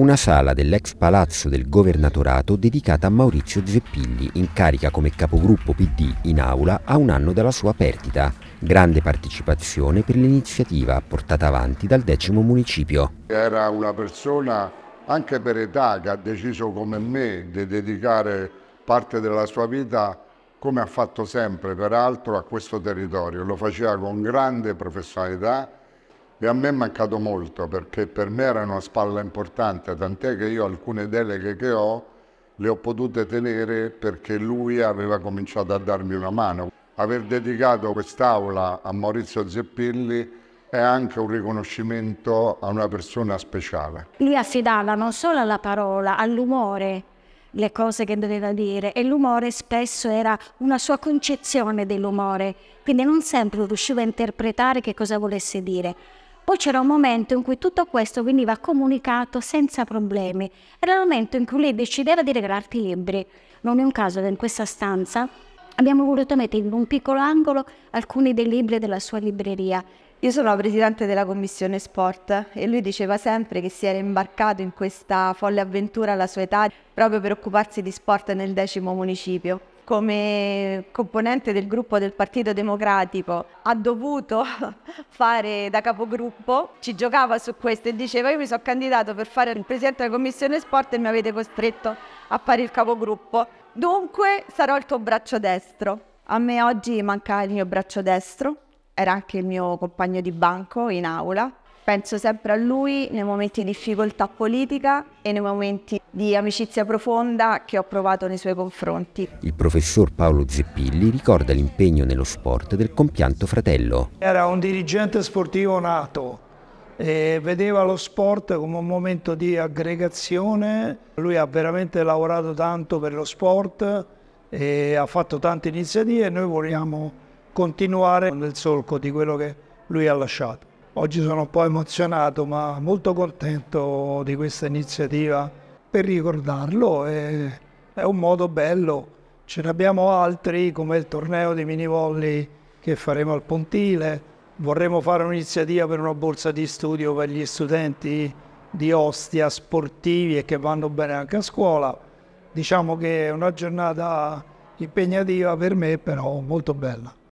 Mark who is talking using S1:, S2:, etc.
S1: una sala dell'ex palazzo del governatorato dedicata a Maurizio Zeppilli, in carica come capogruppo PD in aula a un anno dalla sua perdita. Grande partecipazione per l'iniziativa portata avanti dal decimo municipio.
S2: Era una persona anche per età che ha deciso come me di dedicare parte della sua vita come ha fatto sempre peraltro a questo territorio, lo faceva con grande professionalità e a me è mancato molto perché per me era una spalla importante, tant'è che io alcune deleghe che ho le ho potute tenere perché lui aveva cominciato a darmi una mano. Aver dedicato quest'aula a Maurizio Zeppilli è anche un riconoscimento a una persona speciale.
S3: Lui affidava non solo alla parola, all'umore le cose che doveva dire e l'umore spesso era una sua concezione dell'umore, quindi non sempre riusciva a interpretare che cosa volesse dire. Poi c'era un momento in cui tutto questo veniva comunicato senza problemi. Era il momento in cui lei decideva di regalarti i libri. Non è un caso che in questa stanza abbiamo voluto mettere in un piccolo angolo alcuni dei libri della sua libreria.
S4: Io sono la presidente della commissione sport e lui diceva sempre che si era imbarcato in questa folle avventura alla sua età proprio per occuparsi di sport nel decimo municipio come componente del gruppo del Partito Democratico ha dovuto fare da capogruppo, ci giocava su questo e diceva io mi sono candidato per fare il presidente della commissione sport e mi avete costretto a fare il capogruppo, dunque sarò il tuo braccio destro. A me oggi manca il mio braccio destro, era anche il mio compagno di banco in aula Penso sempre a lui nei momenti di difficoltà politica e nei momenti di amicizia profonda che ho provato nei suoi confronti.
S1: Il professor Paolo Zeppilli ricorda l'impegno nello sport del compianto fratello.
S5: Era un dirigente sportivo nato e vedeva lo sport come un momento di aggregazione. Lui ha veramente lavorato tanto per lo sport e ha fatto tante iniziative e noi vogliamo continuare nel solco di quello che lui ha lasciato. Oggi sono un po' emozionato ma molto contento di questa iniziativa per ricordarlo. E è un modo bello. Ce ne abbiamo altri come il torneo di minivolley che faremo al Pontile. Vorremmo fare un'iniziativa per una borsa di studio per gli studenti di Ostia sportivi e che vanno bene anche a scuola. Diciamo che è una giornata impegnativa per me, però molto bella.